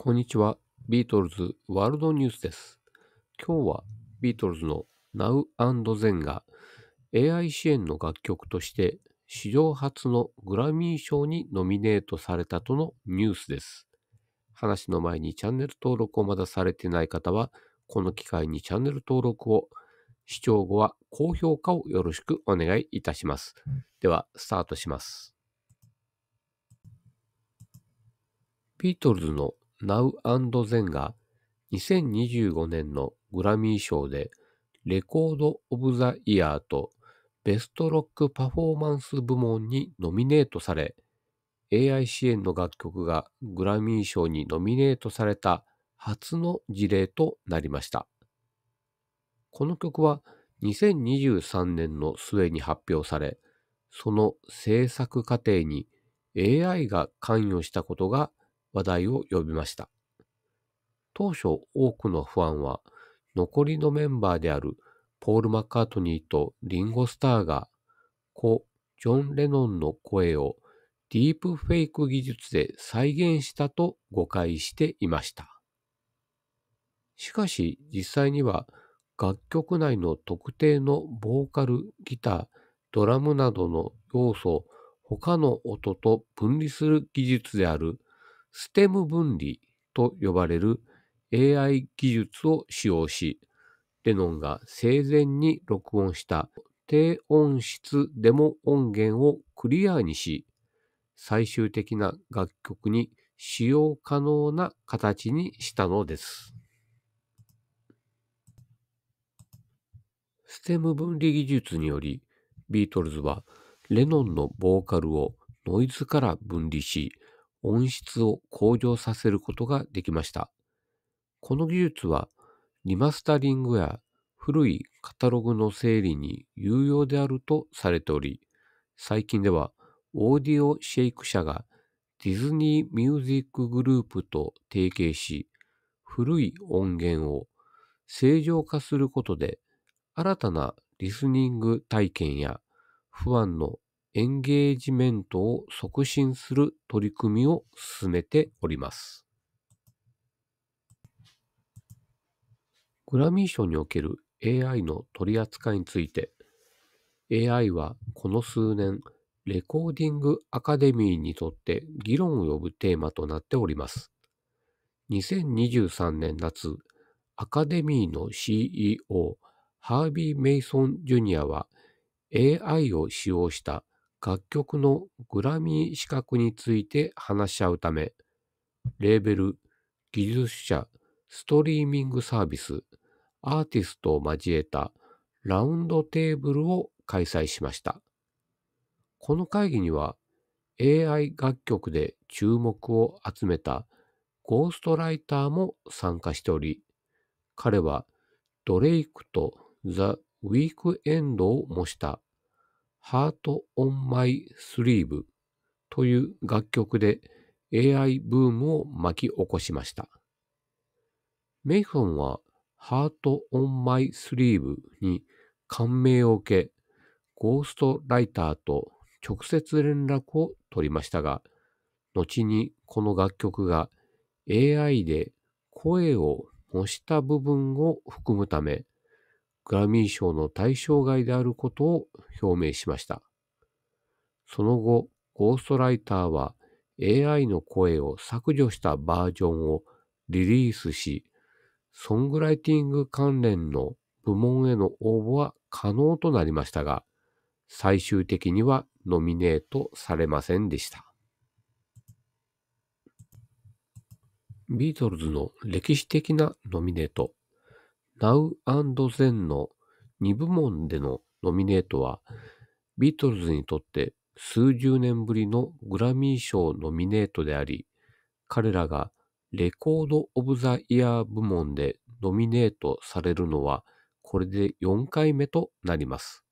こんにちは。ビートルズワールドニュースです。今日はビートルズの Now and Zen が AI 支援の楽曲として史上初のグラミー賞にノミネートされたとのニュースです。話の前にチャンネル登録をまだされてない方は、この機会にチャンネル登録を、視聴後は高評価をよろしくお願いいたします。では、スタートします。ビートルズの Now a n e n が2025年のグラミー賞でレコード・オブ・ザ・イヤーとベスト・ロック・パフォーマンス部門にノミネートされ AI 支援の楽曲がグラミー賞にノミネートされた初の事例となりましたこの曲は2023年の末に発表されその制作過程に AI が関与したことが話題を呼びました。当初多くのファンは残りのメンバーであるポール・マッカートニーとリンゴ・スターが故ジョン・レノンの声をディープフェイク技術で再現したと誤解していました。しかし実際には楽曲内の特定のボーカル、ギター、ドラムなどの要素を他の音と分離する技術である STEM 分離と呼ばれる AI 技術を使用し、レノンが生前に録音した低音質デモ音源をクリアにし、最終的な楽曲に使用可能な形にしたのです。ステム分離技術により、ビートルズはレノンのボーカルをノイズから分離し、音質を向上させることができました。この技術はリマスタリングや古いカタログの整理に有用であるとされており、最近ではオーディオシェイク社がディズニーミュージックグループと提携し、古い音源を正常化することで新たなリスニング体験や不安のエンゲージメントを促進する取り組みを進めております。グラミー賞における AI の取り扱いについて、AI はこの数年、レコーディングアカデミーにとって議論を呼ぶテーマとなっております。2023年夏、アカデミーの CEO、ハービー・メイソン・ジュニアは AI を使用した楽曲のグラミー資格について話し合うため、レーベル、技術者、ストリーミングサービス、アーティストを交えたラウンドテーブルを開催しました。この会議には AI 楽曲で注目を集めたゴーストライターも参加しており、彼はドレイクとザ・ウィークエンドを模した Heart on My Sleeve という楽曲で AI ブームを巻き起こしました。メイフォンは Heart on My Sleeve に感銘を受け、ゴーストライターと直接連絡を取りましたが、後にこの楽曲が AI で声を模した部分を含むため、グラミー賞の対象外であることを表明しました。その後、ゴーストライターは AI の声を削除したバージョンをリリースし、ソングライティング関連の部門への応募は可能となりましたが、最終的にはノミネートされませんでした。ビートルズの歴史的なノミネート。ナウゼンの2部門でのノミネートは、ビートルズにとって数十年ぶりのグラミー賞ノミネートであり、彼らがレコード・オブ・ザ・イヤー部門でノミネートされるのは、これで4回目となります。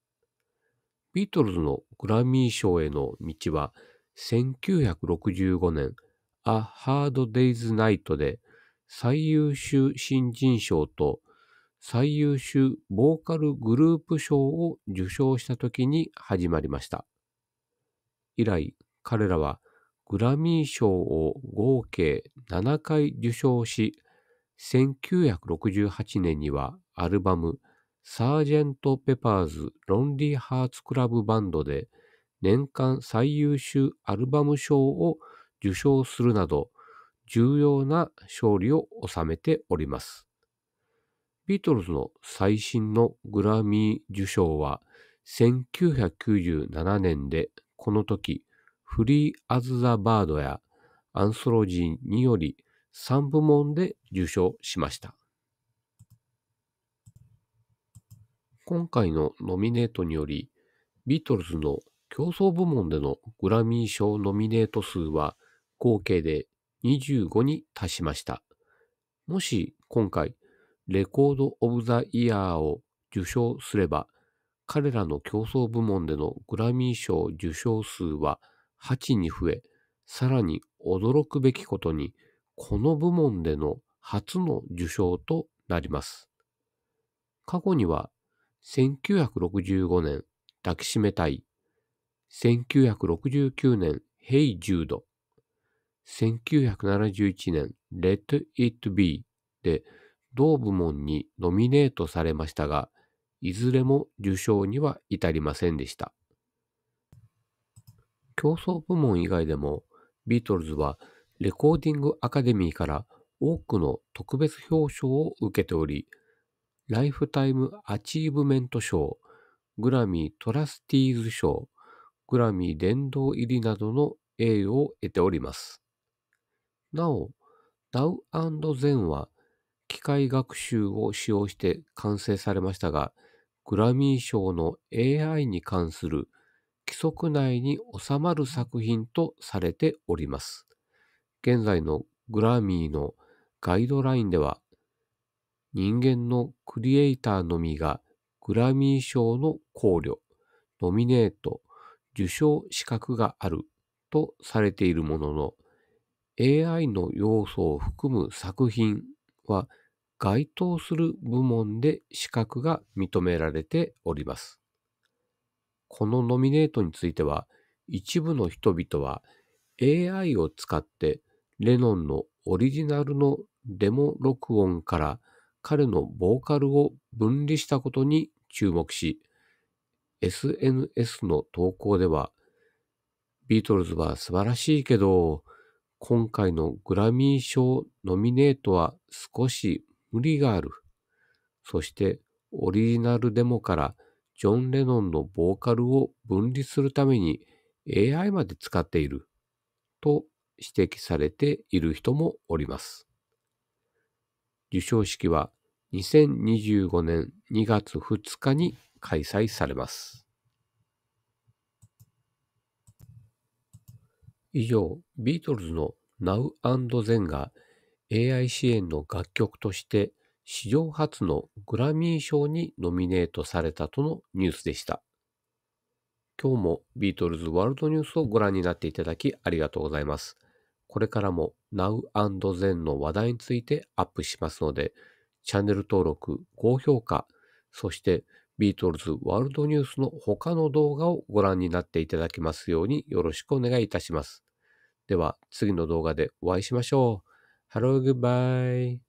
ビートルズのグラミー賞への道は、1965年、A Hard Day's Night で最優秀新人賞と最優秀ボーカルグループ賞を受賞した時に始まりました。以来、彼らはグラミー賞を合計7回受賞し、1968年にはアルバムサージェント・ペパーズ・ロンリー・ハーツ・クラブ・バンドで年間最優秀アルバム賞を受賞するなど重要な勝利を収めております。ビートルズの最新のグラミー受賞は1997年でこの時フリー・アズ・ザ・バードやアンソロジーにより3部門で受賞しました。今回のノミネートによりビートルズの競争部門でのグラミー賞ノミネート数は合計で25に達しました。もし今回レコード・オブ・ザ・イヤーを受賞すれば、彼らの競争部門でのグラミー賞受賞数は8に増え、さらに驚くべきことに、この部門での初の受賞となります。過去には、1965年、抱きしめたい、1969年、ヘイ・ジュード、1971年、レッド・イット・ビーで、同部門にノミネートされましたが、いずれも受賞には至りませんでした。競争部門以外でも、ビートルズはレコーディングアカデミーから多くの特別表彰を受けており、ライフタイムアチーブメント賞、グラミートラスティーズ賞、グラミー殿堂入りなどの栄誉を得ております。なお、ダウゼンは機械学習を使用して完成されましたが、グラミー賞の AI に関する規則内に収まる作品とされております。現在のグラミーのガイドラインでは、人間のクリエイターのみがグラミー賞の考慮、ノミネート、受賞資格があるとされているものの、AI の要素を含む作品は該当する部門で資格が認められております。このノミネートについては、一部の人々は AI を使ってレノンのオリジナルのデモ録音から彼のボーカルを分離したことに注目し、SNS の投稿では、ビートルズは素晴らしいけど、今回のグラミー賞ノミネートは少し無理がある。そしてオリジナルデモからジョン・レノンのボーカルを分離するために AI まで使っていると指摘されている人もおります。授賞式は2025年2月2日に開催されます。以上、ビートルズの Now and e n が AI 支援の楽曲として史上初のグラミー賞にノミネートされたとのニュースでした。今日もビートルズワールドニュースをご覧になっていただきありがとうございます。これからも Now and Zen の話題についてアップしますので、チャンネル登録、高評価、そしてビートルズワールドニュースの他の動画をご覧になっていただきますようによろしくお願いいたします。では次の動画でお会いしましょう。Hello, goodbye.